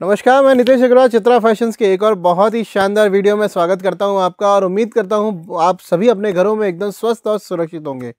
नमस्कार मैं नितेश अग्रवाल चित्रा फैशंस के एक और बहुत ही शानदार वीडियो में स्वागत करता हूं आपका और उम्मीद करता हूं आप सभी अपने घरों में एकदम स्वस्थ और सुरक्षित होंगे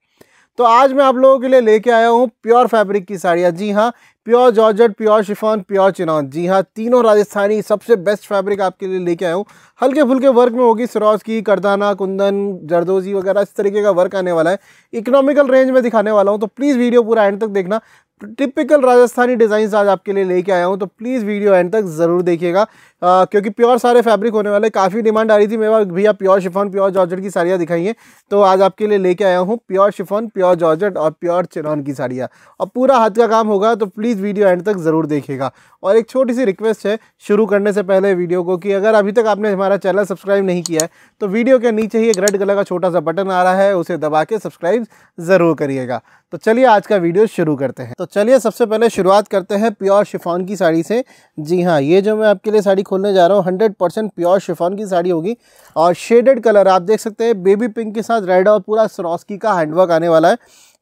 तो आज मैं आप लोगों के लिए लेके आया हूं प्योर फैब्रिक की साड़ियाँ जी हाँ pure georgette pure chiffon pure chinon जी हाँ तीनों राजस्थानी सबसे बेस्ट फैब्रिक आपके लिए लेके आया हूँ हल्के फुल्के वर्क में होगी सरोज की करदाना कुंदन जरदोजी वगैरह इस तरीके का वर्क आने वाला है इकोनॉमिकल रेंज में दिखाने वाला हूँ तो प्लीज़ वीडियो पूरा एंड तक देखना टिपिकल राजस्थानी डिज़ाइन आज आपके लिए लेके आया हूँ तो प्लीज़ वीडियो एंड तक ज़रूर देखिएगा क्योंकि प्योर सारे फैब्रिक होने वाले काफ़ी डिमांड आ रही थी मेरे पास भैया प्योर शिफॉन प्योर जॉर्जेट की साड़ियाँ दिखाइए तो आज आपके लिए लेके आया हूँ प्योर शिफॉन प्योर जॉर्जेट और प्योर चिनॉन की साड़ियाँ और पूरा हाथ का काम होगा तो प्लीज़ वीडियो एंड तक ज़रूर देखिएगा और एक छोटी सी रिक्वेस्ट है शुरू करने से पहले वीडियो को कि अगर अभी तक आपने हमारा चैनल सब्सक्राइब नहीं किया है तो वीडियो के नीचे ही एक रेड कलर का छोटा सा बटन आ रहा है उसे दबा के सब्सक्राइब ज़रूर करिएगा तो चलिए आज का वीडियो शुरू करते हैं तो तो चलिए सबसे पहले शुरुआत करते हैं प्योर शिफॉन की साड़ी से जी हाँ ये जो मैं आपके लिए साड़ी खोलने जा रहा हूँ हंड्रेड परसेंट प्योर शिफॉन की साड़ी होगी और शेडेड कलर आप देख सकते हैं बेबी पिंक के साथ रेड और पूरा सरोस्की का हैंडवर्क आने वाला है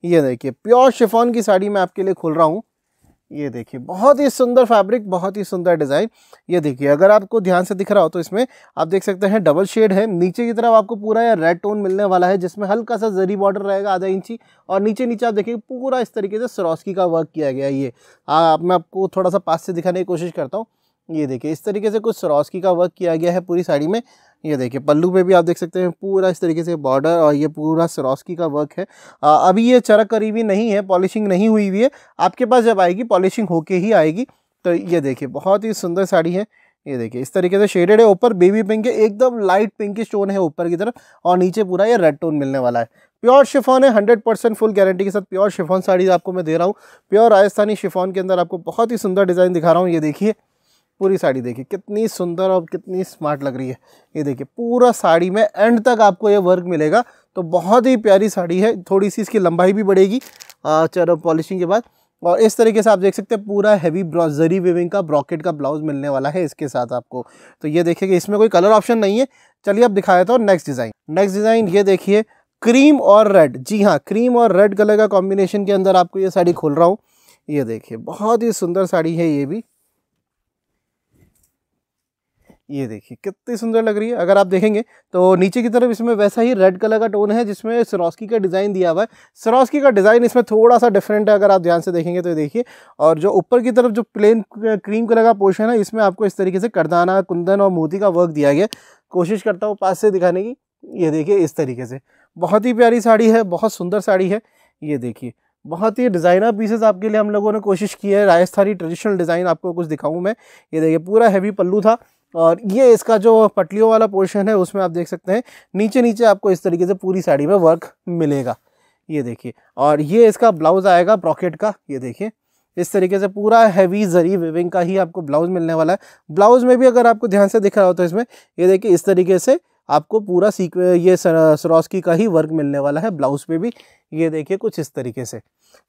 ये देखिए प्योर शिफॉन की साड़ी मैं आपके लिए खोल रहा हूँ ये देखिए बहुत ही सुंदर फैब्रिक बहुत ही सुंदर डिज़ाइन ये देखिए अगर आपको ध्यान से दिख रहा हो तो इसमें आप देख सकते हैं डबल शेड है नीचे की तरफ आपको पूरा यह रेड टोन मिलने वाला है जिसमें हल्का सा जरी बॉर्डर रहेगा आधा इंची और नीचे नीचे आप देखिए पूरा इस तरीके से सरोस्की का वर्क किया गया ये आप मैं आपको थोड़ा सा पास से दिखाने की कोशिश करता हूँ ये देखिए इस तरीके से कुछ सरोस्की का वर्क किया गया है पूरी साड़ी में ये देखिए पल्लू पे भी आप देख सकते हैं पूरा इस तरीके से बॉर्डर और ये पूरा सरोस्की का वर्क है आ, अभी ये चरक करी हुई नहीं है पॉलिशिंग नहीं हुई हुई है आपके पास जब आएगी पॉलिशिंग होके ही आएगी तो ये देखिए बहुत ही सुंदर साड़ी है ये देखिए इस तरीके से शेडेड है ऊपर बेबी पिंक है एकदम लाइट पिंक स्टोन है ऊपर की तरफ और नीचे पूरा ये रेड टोन मिलने वाला है प्योर शिफॉन है हंड्रेड परसेंट फुल गारंटी के साथ प्योर शिफॉन साड़ी आपको मैं दे रहा हूँ प्योर राजस्थानी शिफॉन के अंदर आपको बहुत ही सुंदर डिज़ाइन दिखा रहा हूँ ये देखिए पूरी साड़ी देखिए कितनी सुंदर और कितनी स्मार्ट लग रही है ये देखिए पूरा साड़ी में एंड तक आपको ये वर्क मिलेगा तो बहुत ही प्यारी साड़ी है थोड़ी सी इसकी लंबाई भी बढ़ेगी चलो पॉलिशिंग के बाद और इस तरीके से आप देख सकते हैं पूरा हैवी जरी विविंग का ब्रॉकेट का ब्लाउज मिलने वाला है इसके साथ आपको तो ये देखिए कि इसमें कोई कलर ऑप्शन नहीं है चलिए आप दिखाया था नेक्स्ट डिज़ाइन नेक्स्ट डिज़ाइन ये देखिए क्रीम और रेड जी हाँ क्रीम और रेड कलर का कॉम्बिनेशन के अंदर आपको ये साड़ी खोल रहा हूँ ये देखिए बहुत ही सुंदर साड़ी है ये भी ये देखिए कितनी सुंदर लग रही है अगर आप देखेंगे तो नीचे की तरफ इसमें वैसा ही रेड कलर का टोन है जिसमें सरोस्की का डिज़ाइन दिया हुआ है सरोस्की का डिज़ाइन इसमें थोड़ा सा डिफरेंट है अगर आप ध्यान से देखेंगे तो ये देखिए और जो ऊपर की तरफ जो प्लेन क्रीम कलर का पोर्शन है इसमें आपको इस तरीके से करदाना कुंदन और मोती का वर्क दिया गया कोशिश करता हूँ पास से दिखाने की ये देखिए इस तरीके से बहुत ही प्यारी साड़ी है बहुत सुंदर साड़ी है ये देखिए बहुत ही डिज़ाइनर पीसेस आपके लिए हम लोगों ने कोशिश की है राजस्थानी ट्रेडिशनल डिज़ाइन आपको कुछ दिखाऊँ मैं ये देखिए पूरा हैवी पल्लू था और ये इसका जो पटलियों वाला पोर्शन है उसमें आप देख सकते हैं नीचे नीचे आपको इस तरीके से पूरी साड़ी में वर्क मिलेगा ये देखिए और ये इसका ब्लाउज़ आएगा ब्रॉकेट का ये देखिए इस तरीके से पूरा हैवी जरी वेविंग का ही आपको ब्लाउज़ मिलने वाला है ब्लाउज़ में भी अगर आपको ध्यान से दिख रहा हो तो इसमें ये देखिए इस तरीके से आपको पूरा सीक्वे ये सरोस्की का ही वर्क मिलने वाला है ब्लाउज़ पे भी ये देखिए कुछ इस तरीके से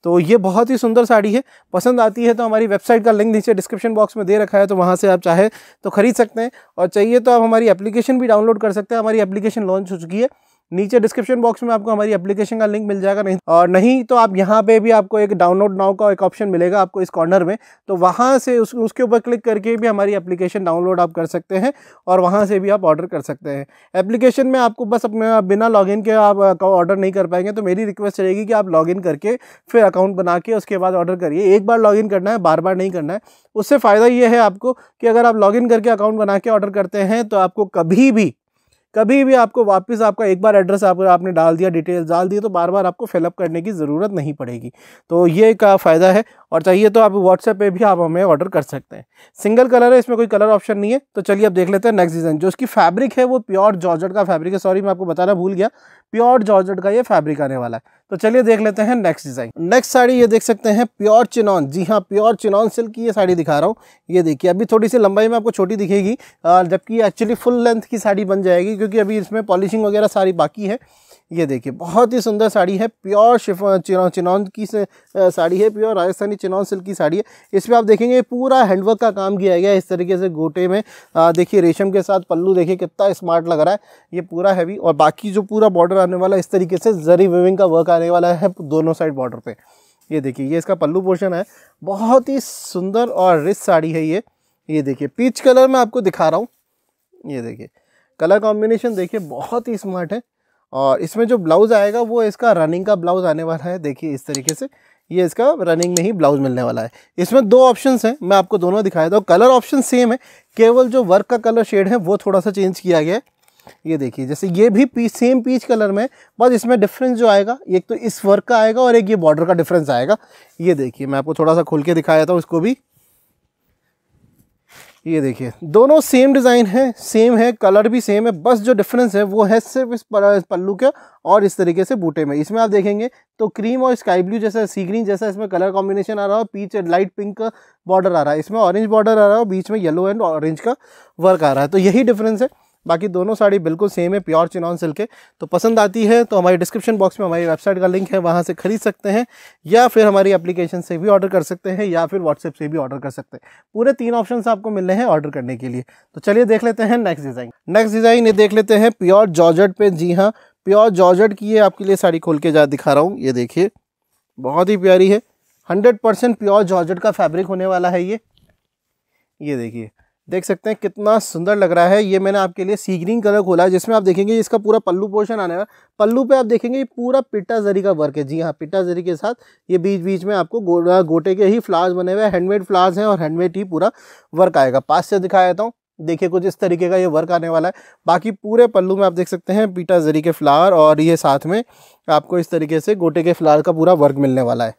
तो ये बहुत ही सुंदर साड़ी है पसंद आती है तो हमारी वेबसाइट का लिंक नीचे डिस्क्रिप्शन बॉक्स में दे रखा है तो वहाँ से आप चाहे तो खरीद सकते हैं और चाहिए तो आप हमारी एप्लीकेशन भी डाउनलोड कर सकते हैं हमारी एप्लीकेशन लॉन्च हो चुकी है नीचे डिस्क्रिप्शन बॉक्स में आपको हमारी एप्लीकेशन का लिंक मिल जाएगा नहीं तो- और नहीं तो आप यहाँ पे भी आपको एक डाउनलोड नाउ का एक ऑप्शन मिलेगा आपको इस कॉर्नर में तो वहाँ से उस उसके ऊपर क्लिक करके भी हमारी एप्लीकेशन डाउनलोड आप कर सकते हैं और वहाँ से भी आप ऑर्डर कर सकते हैं एप्लीकेशन में आपको बस अपने बिना लॉगिन के आप ऑर्डर नहीं कर पाएंगे तो मेरी रिक्वेस्ट रहेगी कि आप लॉगिन करके फिर अकाउंट बना के उसके बाद ऑर्डर करिए एक बार लॉगिन करना है बार बार नहीं करना है उससे फ़ायदा ये है आपको कि अगर आप लॉगिन करके अकाउंट बना के ऑर्डर करते हैं तो आपको कभी भी कभी भी आपको वापस आपका एक बार एड्रेस आप आपने डाल दिया डिटेल्स डाल दिए तो बार बार आपको फिलअप करने की ज़रूरत नहीं पड़ेगी तो ये का फ़ायदा है और चाहिए तो आप व्हाट्सएप पे भी आप हमें ऑर्डर कर सकते हैं सिंगल कलर है इसमें कोई कलर ऑप्शन नहीं है तो चलिए अब देख लेते हैं नेक्स्ट डिज़ाइन जो इसकी फैब्रिक है वो प्योर जॉर्जट का फैब्रिक है सॉरी मैं आपको बताना भूल गया प्योर जॉर्जट का ये फैब्रिक आने वाला है तो चलिए देख लेते हैं नेक्स्ट डिज़ाइन नेक्स्ट साड़ी ये देख सकते हैं प्योर चिनॉन जी हाँ प्योर चिनॉन सिल्क की ये साड़ी दिखा रहा हूँ ये देखिए अभी थोड़ी सी लंबाई में आपको छोटी दिखेगी जबकि एक्चुअली फुल लेंथ की साड़ी बन जाएगी क्योंकि अभी इसमें पॉलिशिंग वगैरह सारी बाकी है ये देखिए बहुत ही सुंदर साड़ी है प्योर शिफा चिनौन की साड़ी है प्योर राजस्थानी चिनौन सिल्क की साड़ी है इस पर आप देखेंगे पूरा हैंडवर्क का काम किया गया है इस तरीके से गोटे में देखिए रेशम के साथ पल्लू देखिए कितना स्मार्ट लग रहा है ये पूरा हैवी और बाकी जो पूरा बॉर्डर आने वाला है इस तरीके से जरी विविंग का वर्क आने वाला है दोनों साइड बॉर्डर पर ये देखिए ये इसका पल्लू पोर्शन है बहुत ही सुंदर और रिच साड़ी है ये ये देखिए पीच कलर में आपको दिखा रहा हूँ ये देखिए कलर कॉम्बिनेशन देखिए बहुत ही स्मार्ट है और इसमें जो ब्लाउज़ आएगा वो इसका रनिंग का ब्लाउज़ आने वाला है देखिए इस तरीके से ये इसका रनिंग में ही ब्लाउज मिलने वाला है इसमें दो ऑप्शन हैं मैं आपको दोनों दिखाया था कलर ऑप्शन सेम है केवल जो वर्क का कलर शेड है वो थोड़ा सा चेंज किया गया है ये देखिए जैसे ये भी पीच सेम पीच कलर में बस इसमें डिफरेंस जो आएगा एक तो इस वर्क का आएगा और एक ये बॉर्डर का डिफरेंस आएगा ये देखिए मैं आपको थोड़ा सा खोल के दिखाया था उसको भी ये देखिए दोनों सेम डिज़ाइन है सेम है कलर भी सेम है बस जो डिफरेंस है वो है सिर्फ इस पल्लू के और इस तरीके से बूटे में इसमें आप देखेंगे तो क्रीम और स्काई ब्लू जैसा सी ग्रीन जैसा इसमें कलर कॉम्बिनेशन आ रहा है पीच लाइट पिंक बॉर्डर आ रहा है इसमें ऑरेंज बॉर्डर आ रहा है और बीच में येलो एंड ऑरेंज का वर्क आ रहा है तो यही डिफरेंस है बाकी दोनों साड़ी बिल्कुल सेम है प्योर चिनॉन सिल्क है तो पसंद आती है तो हमारी डिस्क्रिप्शन बॉक्स में हमारी वेबसाइट का लिंक है वहाँ से खरीद सकते हैं या फिर हमारी एप्लीकेशन से भी ऑर्डर कर सकते हैं या फिर व्हाट्सएप से भी ऑर्डर कर सकते हैं पूरे तीन ऑप्शन आपको मिलने हैं ऑर्डर करने के लिए तो चलिए देख लेते हैं नेक्स्ट डिज़ाइन नेक्स्ट डिज़ाइन ये देख लेते हैं प्योर जॉर्जट पे जी हाँ प्योर जॉर्जट की ये आपके लिए साड़ी खोल के जा दिखा रहा हूँ ये देखिए बहुत ही प्यारी है हंड्रेड परसेंट प्योर जॉर्जट का फैब्रिक होने वाला है ये ये देखिए देख सकते हैं कितना सुंदर लग रहा है ये मैंने आपके लिए सी ग्रीन कलर खोला है जिसमें आप देखेंगे इसका पूरा पल्लू पोर्शन आने वाला पल्लू पे आप देखेंगे ये पूरा पिट्टा जरी का वर्क है जी हाँ पिट्टा जरी के साथ ये बीच बीच में आपको गो, गोटे के ही फ्लावर्स बने हुए हैंडमेड फ्लावर्स हैं और हैंडमेड ही पूरा वर्क आएगा पास से दिखा देता हूँ देखिए कुछ इस तरीके का ये वर्क आने वाला है बाकी पूरे पल्लू में आप देख सकते हैं पीटा जरी के फ्लावर और ये साथ में आपको इस तरीके से गोटे के फ्लावर का पूरा वर्क मिलने वाला है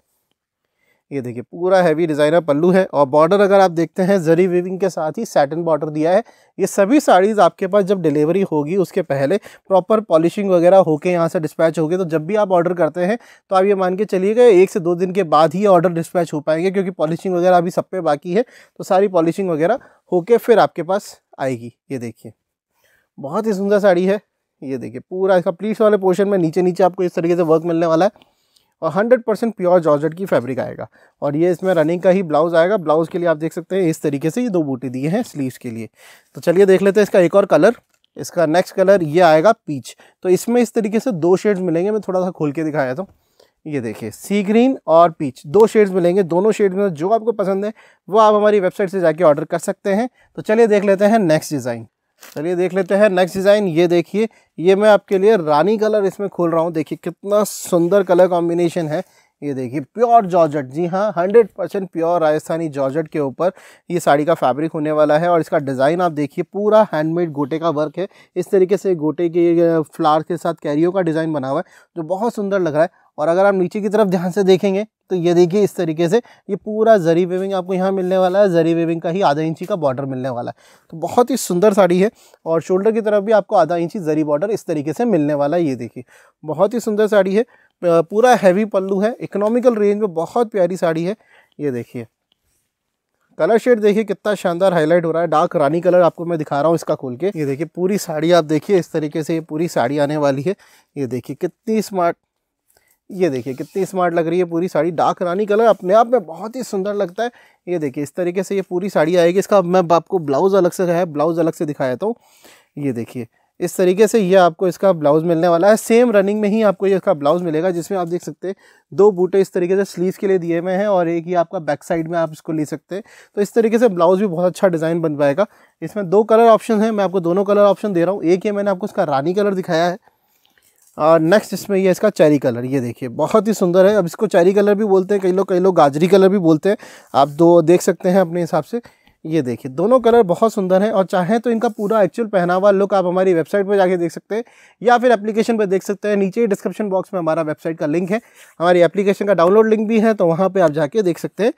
ये देखिए पूरा हैवी डिज़ाइनर पल्लू है और बॉर्डर अगर आप देखते हैं जरी वीविंग के साथ ही सैटन बॉर्डर दिया है ये सभी साड़ीज़ आपके पास जब डिलीवरी होगी उसके पहले प्रॉपर पॉलिशिंग वगैरह होके यहाँ से डिस्पैच होगी तो जब भी आप ऑर्डर करते हैं तो आप ये मान के चलिएगा एक से दो दिन के बाद ही ऑर्डर डिस्पैच हो पाएंगे क्योंकि पॉलिशिंग वगैरह अभी सब पे बाकी है तो सारी पॉलिशिंग वगैरह होके फिर आपके पास आएगी ये देखिए बहुत ही सुंदर साड़ी है ये देखिए पूरा इसका प्लीट्स वाले पोर्शन में नीचे नीचे आपको इस तरीके से वर्क मिलने वाला है और 100 परसेंट प्योर जॉर्जेट की फैब्रिक आएगा और ये इसमें रनिंग का ही ब्लाउज़ आएगा ब्लाउज़ के लिए आप देख सकते हैं इस तरीके से ये दो बूटी दिए हैं स्लीव्स के लिए तो चलिए देख लेते हैं इसका एक और कलर इसका नेक्स्ट कलर ये आएगा पीच तो इसमें इस तरीके से दो शेड्स मिलेंगे मैं थोड़ा सा खोल के दिखाया था ये देखिए सी ग्रीन और पीच दो शेड्स मिलेंगे दोनों शेड में जो आपको पसंद है वो आप हमारी वेबसाइट से जाके ऑर्डर कर सकते हैं तो चलिए देख लेते हैं नेक्स्ट डिज़ाइन चलिए देख लेते हैं नेक्स्ट डिज़ाइन ये देखिए ये मैं आपके लिए रानी कलर इसमें खोल रहा हूँ देखिए कितना सुंदर कलर कॉम्बिनेशन है ये देखिए प्योर जॉर्जट जी हाँ hundred percent pure Rajasthani georgette के ऊपर ये साड़ी का फैब्रिक होने वाला है और इसका डिज़ाइन आप देखिए पूरा हैंडमेड गोटे का वर्क है इस तरीके से गोटे के फ्लावर के साथ कैरियो का डिज़ाइन बना हुआ है जो बहुत सुंदर लग रहा है और अगर आप नीचे की तरफ ध्यान से देखेंगे तो ये देखिए इस तरीके से ये पूरा जरी वेविंग आपको यहाँ मिलने वाला है जरी वेविंग का ही आधा इंची का बॉर्डर मिलने वाला है तो बहुत ही सुंदर साड़ी है और शोल्डर की तरफ भी आपको आधा इंची जरी बॉर्डर इस तरीके से मिलने वाला है ये देखिए बहुत ही सुंदर साड़ी है पूरा हैवी पल्लू है इकोनॉमिकल रेंज में बहुत प्यारी साड़ी है ये देखिए कलर शेड देखिए कितना शानदार हाईलाइट हो रहा है डार्क रानी कलर आपको मैं दिखा रहा हूँ इसका खोल के ये देखिए पूरी साड़ी आप देखिए इस तरीके से ये पूरी साड़ी आने वाली है ये देखिए कितनी स्मार्ट ये देखिए कितनी स्मार्ट लग रही है पूरी साड़ी डार्क रानी कलर अपने आप में बहुत ही सुंदर लगता है ये देखिए इस तरीके से ये पूरी साड़ी आएगी इसका मैं आपको ब्लाउज़ अलग से है ब्लाउज़ अलग से दिखाया तो ये देखिए इस तरीके से ये आपको इसका ब्लाउज़ मिलने वाला है सेम रनिंग में ही आपको ये इसका ब्लाउज़ मिलेगा जिसमें आप देख सकते हैं दो बूटे इस तरीके से स्लीव के लिए दिए हुए हैं और एक ही आपका बैक साइड में आप इसको ले सकते हैं तो इस तरीके से ब्लाउज़ भी बहुत अच्छा डिज़ाइन बन पाएगा इसमें दो कलर ऑप्शन है मैं आपको दोनों कलर ऑप्शन दे रहा हूँ एक ये मैंने आपको इसका रानी कलर दिखाया है नेक्स्ट इसमें ये इसका चेरी कलर ये देखिए बहुत ही सुंदर है अब इसको चेरी कलर भी बोलते हैं कई लोग कई लोग गाजरी कलर भी बोलते हैं आप दो देख सकते हैं अपने हिसाब से ये देखिए दोनों कलर बहुत सुंदर हैं और चाहें तो इनका पूरा एक्चुअल पहनावा लुक आप हमारी वेबसाइट पर जाके देख सकते हैं या फिर एप्लीकेशन पर देख सकते हैं नीचे डिस्क्रिप्शन बॉक्स में हमारा वेबसाइट का लिंक है हमारी एप्लीकेशन का डाउनलोड लिंक भी है तो वहाँ पर आप जाके देख सकते हैं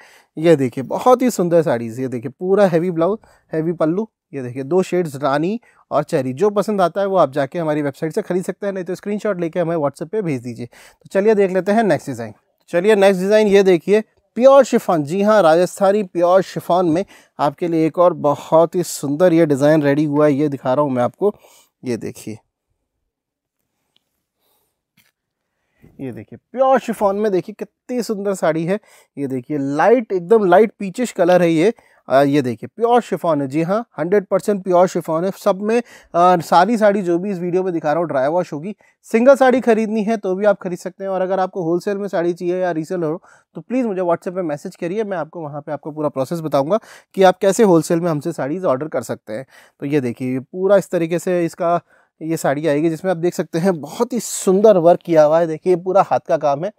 ये देखिए बहुत ही सुंदर साड़ीज़ ये देखिए पूरा हैवी ब्लाउज हैवी पल्लू ये देखिए दो शेड्स रानी और चेरी जो पसंद आता है वो आप जाके हमारी वेबसाइट से खरीद सकते हैं नहीं तो स्क्रीन लेके हमें व्हाट्सएप पर भेज दीजिए तो चलिए देख लेते हैं नेक्स्ट डिज़ाइन चलिए नेक्स्ट डिज़ाइन ये देखिए प्योर शिफॉन जी हाँ राजस्थानी प्योर शिफॉन में आपके लिए एक और बहुत ही सुंदर ये डिज़ाइन रेडी हुआ है ये दिखा रहा हूँ मैं आपको ये देखिए ये देखिए प्योर शिफॉन में देखिए कितनी सुंदर साड़ी है ये देखिए लाइट एकदम लाइट पीचिश कलर है ये ये देखिए प्योर शिफॉन है जी हाँ हंड्रेड परसेंट प्योर शिफॉन है सब में आ, सारी साड़ी जो भी इस वीडियो में दिखा रहा हूँ ड्राई वॉश होगी सिंगल साड़ी खरीदनी है तो भी आप खरीद सकते हैं और अगर आपको होलसेल में साड़ी चाहिए या रीसेल हो तो प्लीज़ मुझे व्हाट्सएप पर मैसेज करिए मैं आपको वहाँ पर आपको पूरा प्रोसेस बताऊँगा कि आप कैसे होलसेल में हमसे साड़ीज़ ऑर्डर कर सकते हैं तो ये देखिए पूरा इस तरीके से इसका ये साड़ी आएगी जिसमें आप देख सकते हैं बहुत ही सुंदर वर्क किया हुआ है देखिए पूरा हाथ का काम है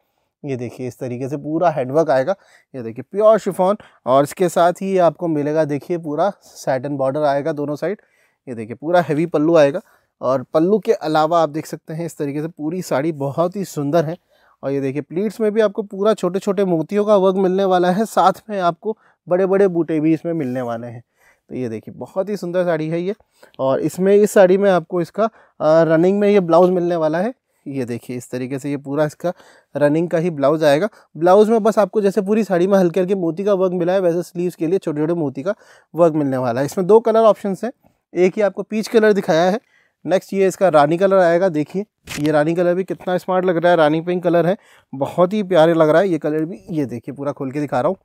ये देखिए इस तरीके से पूरा हैंडवर्क आएगा ये देखिए प्योर शिफॉन और इसके साथ ही आपको मिलेगा देखिए पूरा सैटन बॉर्डर आएगा दोनों साइड ये देखिए पूरा हैवी पल्लू आएगा और पल्लू के अलावा आप देख सकते हैं इस तरीके से पूरी साड़ी बहुत ही सुंदर है और ये देखिए प्लीट्स में भी आपको पूरा छोटे छोटे मोतियों का वर्क मिलने वाला है साथ में आपको बड़े बड़े बूटे भी इसमें मिलने वाले हैं तो ये देखिए बहुत ही सुंदर साड़ी है ये और इसमें इस साड़ी में आपको इसका रनिंग में ये ब्लाउज़ मिलने वाला है ये देखिए इस तरीके से ये पूरा इसका रनिंग का ही ब्लाउज आएगा ब्लाउज में बस आपको जैसे पूरी साड़ी में हल्के हल्के मोती का वर्क मिला है वैसे स्लीव्स के लिए छोटे छोटे मोती का वर्क मिलने वाला है इसमें दो कलर ऑप्शन है एक ही आपको पीच कलर दिखाया है नेक्स्ट ये इसका रानी कलर आएगा देखिए ये रानी कलर भी कितना स्मार्ट लग रहा है रानी पिंक कलर है बहुत ही प्यारे लग रहा है ये कलर भी ये देखिए पूरा खोल के दिखा रहा हूँ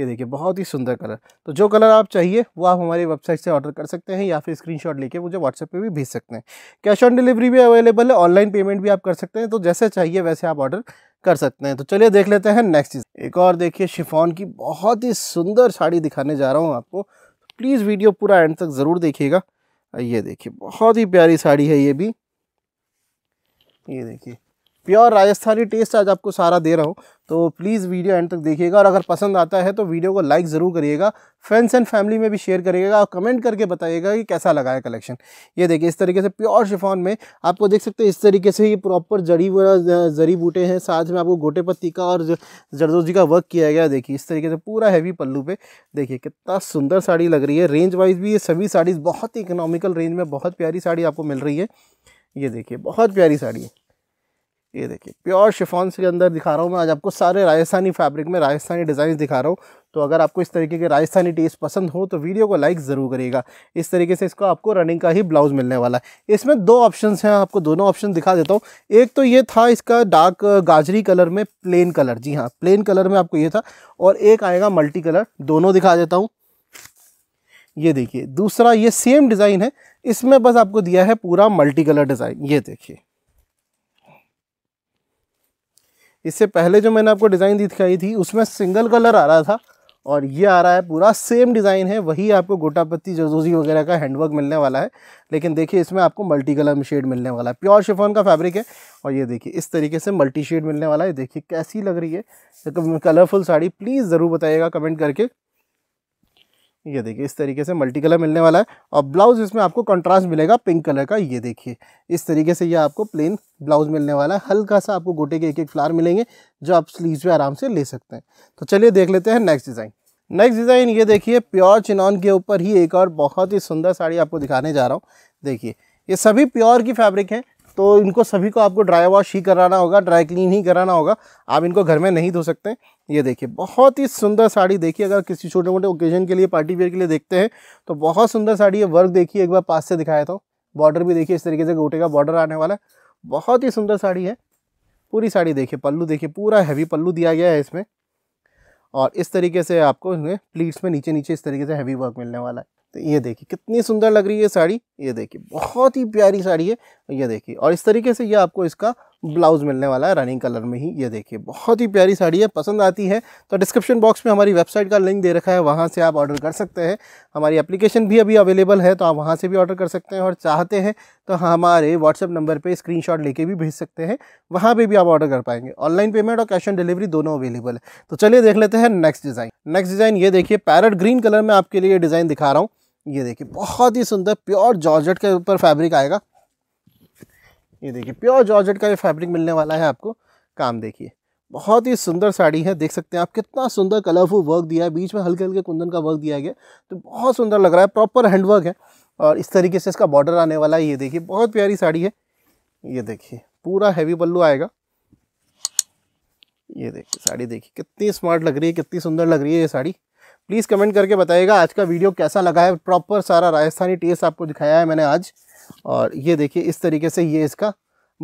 ये देखिए बहुत ही सुंदर कलर तो जो कलर आप चाहिए वो आप हमारी वेबसाइट से ऑर्डर कर सकते हैं या फिर स्क्रीनशॉट लेके मुझे व्हाट्सएप पे भी भेज सकते हैं कैश ऑन डिलीवरी भी अवेलेबल है ऑनलाइन पेमेंट भी आप कर सकते हैं तो जैसे चाहिए वैसे आप ऑर्डर कर सकते हैं तो चलिए देख लेते हैं नेक्स्ट चीज़ एक और देखिए शिफॉन की बहुत ही सुंदर साड़ी दिखाने जा रहा हूँ आपको प्लीज़ वीडियो पूरा एंड तक ज़रूर देखिएगा ये देखिए बहुत ही प्यारी साड़ी है ये भी ये देखिए प्योर राजस्थानी टेस्ट आज आपको सारा दे रहा हूँ तो प्लीज़ वीडियो एंड तक देखिएगा और अगर पसंद आता है तो वीडियो को लाइक ज़रूर करिएगा फ्रेंड्स एंड फैमिली में भी शेयर करिएगा और कमेंट करके बताइएगा कि कैसा लगा है कलेक्शन ये देखिए इस तरीके से प्योर शिफॉन में आपको देख सकते हैं इस तरीके से ये प्रॉपर जड़ी जड़ी बूटे हैं साथ में आपको गोटे पत्ती का और जरदोजी का वर्क किया गया देखिए इस तरीके से पूरा हैवी पल्लू पर देखिए कितना सुंदर साड़ी लग रही है रेंज वाइज भी ये सभी साड़ीज़ बहुत ही इकोनॉमिकल रेंज में बहुत प्यारी साड़ी आपको मिल रही है ये देखिए बहुत प्यारी साड़ी है ये देखिए प्योर शिफॉन्स के अंदर दिखा रहा हूँ मैं आज आपको सारे राजस्थानी फैब्रिक में राजस्थानी डिज़ाइन दिखा रहा हूँ तो अगर आपको इस तरीके के राजस्थानी टेस्ट पसंद हो तो वीडियो को लाइक ज़रूर करिएगा इस तरीके से इसको आपको रनिंग का ही ब्लाउज मिलने वाला है इसमें दो ऑप्शन हैं आपको दोनों ऑप्शन दिखा देता हूँ एक तो ये था इसका डार्क गाजरी कलर में प्लेन कलर जी हाँ प्लेन कलर में आपको ये था और एक आएगा मल्टी कलर दोनों दिखा देता हूँ ये देखिए दूसरा ये सेम डिज़ाइन है इसमें बस आपको दिया है पूरा मल्टी कलर डिज़ाइन ये देखिए इससे पहले जो मैंने आपको डिज़ाइन दिखाई थी उसमें सिंगल कलर आ रहा था और ये आ रहा है पूरा सेम डिज़ाइन है वही आपको गोटापत्ती जजोजी वगैरह का हैंडवर्क मिलने वाला है लेकिन देखिए इसमें आपको मल्टी कलर में शेड मिलने वाला है प्योर शिफॉन का फैब्रिक है और ये देखिए इस तरीके से मल्टी शेड मिलने वाला है देखिए कैसी लग रही है कलरफुल साड़ी प्लीज़ ज़रूर बताइएगा कमेंट करके ये देखिए इस तरीके से मल्टी कलर मिलने वाला है और ब्लाउज़ इसमें आपको कंट्रास्ट मिलेगा पिंक कलर का ये देखिए इस तरीके से ये आपको प्लेन ब्लाउज़ मिलने वाला है हल्का सा आपको गोटे के एक एक फ्लावर मिलेंगे जो आप स्लीव्स में आराम से ले सकते हैं तो चलिए देख लेते हैं नेक्स्ट डिज़ाइन नेक्स्ट डिज़ाइन ये देखिए प्योर चिनॉन के ऊपर ही एक और बहुत ही सुंदर साड़ी आपको दिखाने जा रहा हूँ देखिए ये सभी प्योर की फैब्रिक है तो इनको सभी को आपको ड्राई वॉश ही कराना होगा ड्राई क्लीन ही कराना होगा आप इनको घर में नहीं धो सकते ये देखिए बहुत ही सुंदर साड़ी देखिए अगर किसी छोटे मोटे ओकेजन के लिए पार्टी वेयर के लिए देखते हैं तो बहुत सुंदर साड़ी है वर्क देखिए एक बार पास से दिखाया था बॉर्डर भी देखिए इस तरीके से गोटे का बॉर्डर आने वाला है बहुत ही सुंदर साड़ी है पूरी साड़ी देखिए पल्लू देखिए पूरा हैवी पल्लू दिया गया है इसमें और इस तरीके से आपको इसमें प्लीट्स में नीचे नीचे इस तरीके से हैवी वर्क मिलने वाला है तो ये देखिए कितनी सुंदर लग रही है साड़ी ये देखिए बहुत ही प्यारी साड़ी है ये देखिए और इस तरीके से ये आपको इसका ब्लाउज मिलने वाला है रनिंग कलर में ही ये देखिए बहुत ही प्यारी साड़ी है पसंद आती है तो डिस्क्रिप्शन बॉक्स में हमारी वेबसाइट का लिंक दे रखा है वहाँ से आप ऑर्डर कर सकते हैं हमारी एप्लीकेशन भी अभी अवेलेबल है तो आप वहाँ से भी ऑर्डर कर सकते हैं और चाहते हैं तो हमारे व्हाट्सअप नंबर पर स्क्रीन लेके भी भेज सकते हैं वहाँ पर भी आप ऑर्डर कर पाएंगे ऑनलाइन पेमेंट और कैश ऑन डिलीवरी दोनों अवेलेबल है तो चलिए देख लेते हैं नेक्स्ट डिज़ाइन नेक्स्ट डिज़ाइन ये देखिए पैरट ग्रीन कलर में आपके लिए डिज़ाइन दिखा रहा हूँ ये देखिए बहुत ही सुंदर प्योर जॉर्जेट के ऊपर फैब्रिक आएगा ये देखिए प्योर जॉर्जेट का ये फैब्रिक मिलने वाला है आपको काम देखिए बहुत ही सुंदर साड़ी है देख सकते हैं आप कितना सुंदर कलरफुल वर्क दिया है बीच में हल्के हल्के कुंदन का वर्क दिया गया तो बहुत सुंदर लग रहा है प्रॉपर हैंडवर्क है और इस तरीके से इसका बॉर्डर आने वाला है ये देखिए बहुत प्यारी साड़ी है ये देखिए पूरा हैवी पल्लू आएगा ये देखिए साड़ी देखिए कितनी स्मार्ट लग रही है कितनी सुंदर लग रही है ये साड़ी प्लीज़ कमेंट करके बताइएगा आज का वीडियो कैसा लगा है प्रॉपर सारा राजस्थानी टेस्ट आपको दिखाया है मैंने आज और ये देखिए इस तरीके से ये इसका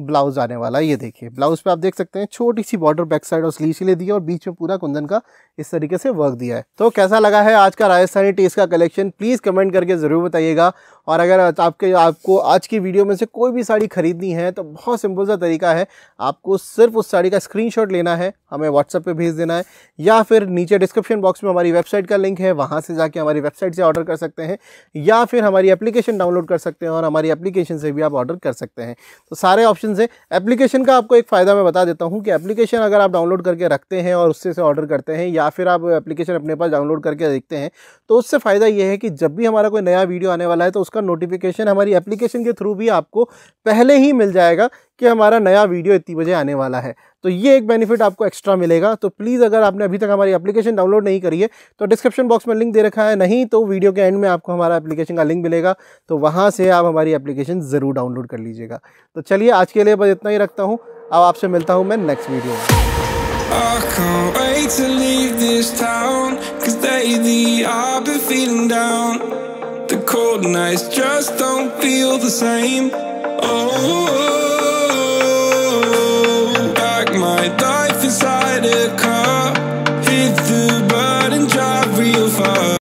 ब्लाउज आने वाला है ये देखिए ब्लाउज पे आप देख सकते हैं छोटी सी बॉर्डर बैक साइड और स्लीव ले दी है और बीच में पूरा कुंदन का इस तरीके से वर्क दिया है तो कैसा लगा है आज का राजस्थानी टेस्ट का कलेक्शन प्लीज़ कमेंट करके ज़रूर बताइएगा और अगर आपके आपको आज की वीडियो में से कोई भी साड़ी खरीदनी है तो बहुत सिंपल सा तरीका है आपको सिर्फ उस साड़ी का स्क्रीनशॉट लेना है हमें व्हाट्सएप पे भेज देना है या फिर नीचे डिस्क्रिप्शन बॉक्स में हमारी वेबसाइट का लिंक है वहाँ से जाके हमारी वेबसाइट से ऑर्डर कर सकते हैं या फिर हमारी एप्लीकेशन डाउनलोड कर सकते हैं और हमारी एप्लीकेशन से भी आप ऑर्डर कर सकते हैं तो सारे ऑप्शन है एप्लीकेशन का आपको एक फ़ायदा मैं बता देता हूँ कि एप्लीकेशन अगर आप डाउनलोड करके रखते हैं और उससे ऑर्डर करते हैं या फिर आप एप्लीकेशन अपने पास डाउनलोड करके देखते हैं तो उससे फ़ायदा ये है कि जब भी हमारा कोई नया वीडियो आने वाला है तो उसका उसका नोटिफिकेशन हमारी एप्लीकेशन के थ्रू भी आपको पहले ही मिल जाएगा कि हमारा नया वीडियो इतनी बजे आने वाला है तो ये एक बेनिफिट आपको एक्स्ट्रा मिलेगा तो प्लीज़ अगर आपने अभी तक हमारी एप्लीकेशन डाउनलोड नहीं करी है तो डिस्क्रिप्शन बॉक्स में लिंक दे रखा है नहीं तो वीडियो के एंड में आपको हमारा एप्लीकेशन का लिंक मिलेगा तो वहाँ से आप हमारी एप्लीकेशन ज़रूर डाउनलोड कर लीजिएगा तो चलिए आज के लिए बस इतना ही रखता हूँ अब आपसे मिलता हूँ मैं नेक्स्ट वीडियो में cold nights just don't feel the same. Oh, pack my life inside a car.